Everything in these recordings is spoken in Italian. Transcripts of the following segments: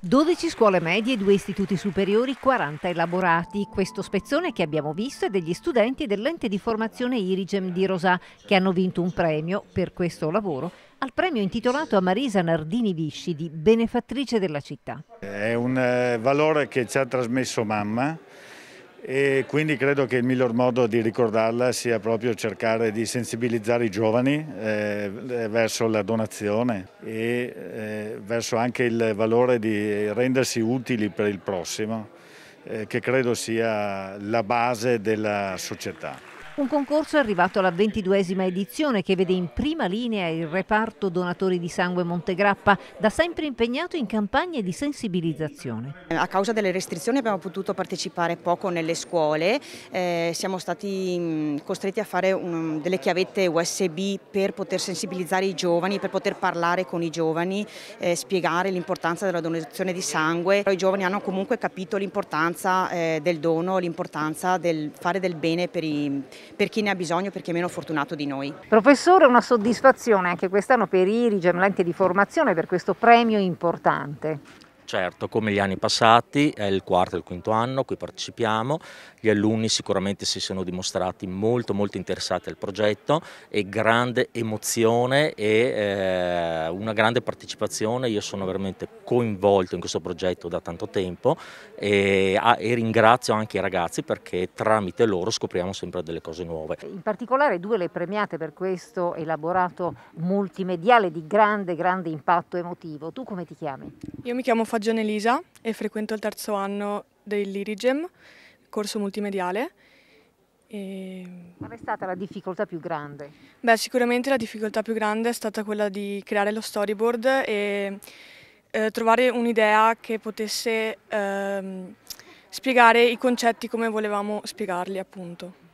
12 scuole medie, 2 istituti superiori, 40 elaborati. Questo spezzone che abbiamo visto è degli studenti dell'ente di formazione Irigem di Rosà che hanno vinto un premio per questo lavoro al premio intitolato a Marisa Nardini Visci di benefattrice della città. È un eh, valore che ci ha trasmesso mamma e quindi credo che il miglior modo di ricordarla sia proprio cercare di sensibilizzare i giovani eh, verso la donazione e eh, verso anche il valore di rendersi utili per il prossimo, eh, che credo sia la base della società. Un concorso è arrivato alla ventiduesima edizione che vede in prima linea il reparto donatori di sangue Montegrappa, da sempre impegnato in campagne di sensibilizzazione. A causa delle restrizioni abbiamo potuto partecipare poco nelle scuole, eh, siamo stati mm, costretti a fare un, mm, delle chiavette USB per poter sensibilizzare i giovani, per poter parlare con i giovani, eh, spiegare l'importanza della donazione di sangue. I giovani hanno comunque capito l'importanza eh, del dono, l'importanza del fare del bene per i per chi ne ha bisogno, per chi è meno fortunato di noi. Professore, una soddisfazione anche quest'anno per i rigemellanti di formazione per questo premio importante. Certo, come gli anni passati, è il quarto e il quinto anno, qui partecipiamo, gli alunni sicuramente si sono dimostrati molto molto interessati al progetto e grande emozione e eh, una grande partecipazione, io sono veramente coinvolto in questo progetto da tanto tempo e, ah, e ringrazio anche i ragazzi perché tramite loro scopriamo sempre delle cose nuove. In particolare due le premiate per questo elaborato multimediale di grande grande impatto emotivo, tu come ti chiami? Io mi chiamo Fabio fa Elisa e frequento il terzo anno del Lirigem, corso multimediale. E... Qual è stata la difficoltà più grande? Beh, sicuramente la difficoltà più grande è stata quella di creare lo storyboard e eh, trovare un'idea che potesse eh, spiegare i concetti come volevamo spiegarli, appunto.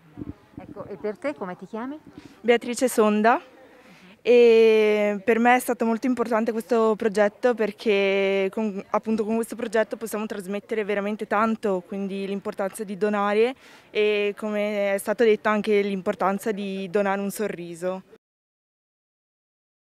Ecco, e per te come ti chiami? Beatrice Sonda e per me è stato molto importante questo progetto perché con, appunto con questo progetto possiamo trasmettere veramente tanto, quindi l'importanza di donare e come è stato detto anche l'importanza di donare un sorriso.